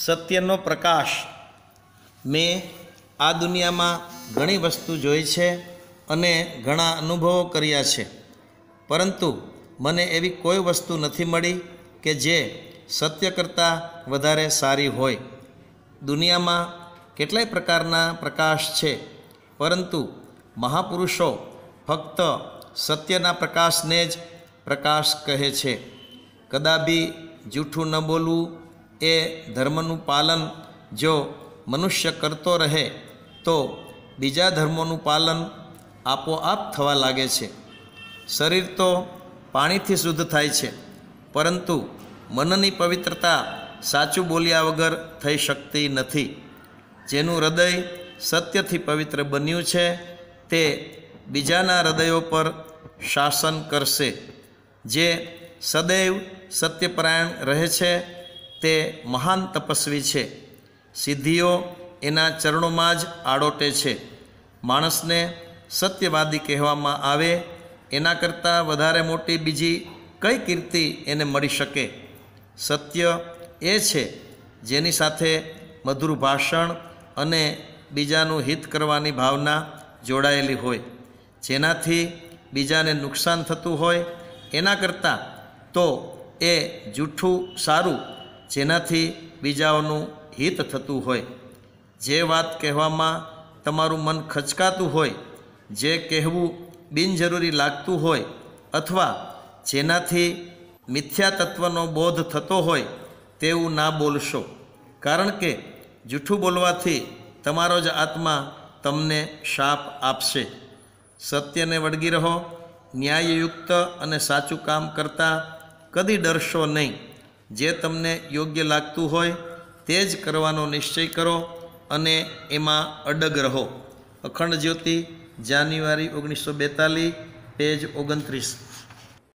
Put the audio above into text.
સત્યનો પ્રકાશ મેં આ દુનિયામાં ઘણી વસ્તુ જોઈ છે અને ઘણા અનુભવો કર્યા છે પરંતુ મને એવી કોઈ વસ્તુ નથી મળી કે જે સત્ય કરતાં વધારે સારી હોય દુનિયામાં કેટલાય પ્રકારના પ્રકાશ છે પરંતુ મહાપુરુષો ફક્ત સત્યના પ્રકાશને જ પ્રકાશ કહે છે કદાબી જૂઠું ન બોલવું એ ધર્મનું પાલન જો મનુષ્ય કરતો રહે તો બીજા ધર્મોનું પાલન આપોઆપ થવા લાગે છે શરીર તો પાણીથી શુદ્ધ થાય છે પરંતુ મનની પવિત્રતા સાચું બોલ્યા વગર થઈ શકતી નથી જેનું હૃદય સત્યથી પવિત્ર બન્યું છે તે બીજાના હૃદયો પર શાસન કરશે જે સદૈવ સત્યપરાયણ રહે છે તે મહાન તપસ્વી છે સિદ્ધિઓ એના ચરણોમાં જ આડોટે છે માણસને સત્યવાદી કહેવામાં આવે એના કરતાં વધારે મોટી બીજી કઈ કીર્તિ એને મળી શકે સત્ય એ છે જેની સાથે મધુર ભાષણ અને બીજાનું હિત કરવાની ભાવના જોડાયેલી હોય જેનાથી બીજાને નુકસાન થતું હોય એના કરતાં તો એ જૂઠું સારું જેનાથી બીજાઓનું હિત થતું હોય જે વાત કહેવામાં તમારું મન ખચકાતું હોય જે કહેવું બિનજરૂરી લાગતું હોય અથવા જેનાથી મિથ્યા તત્વનો બોધ થતો હોય તેવું ના બોલશો કારણ કે જૂઠું બોલવાથી તમારો જ આત્મા તમને શાપ આપશે સત્યને વળગી રહો ન્યાયયુક્ત અને સાચું કામ કરતાં કદી ડરશો નહીં જે તમને યોગ્ય લાગતું હોય તે જ કરવાનો નિશ્ચય કરો અને એમાં અડગ રહો અખંડ જ્યોતિ જાન્યુઆરી ઓગણીસો બેતાલીસ પેજ ઓગણત્રીસ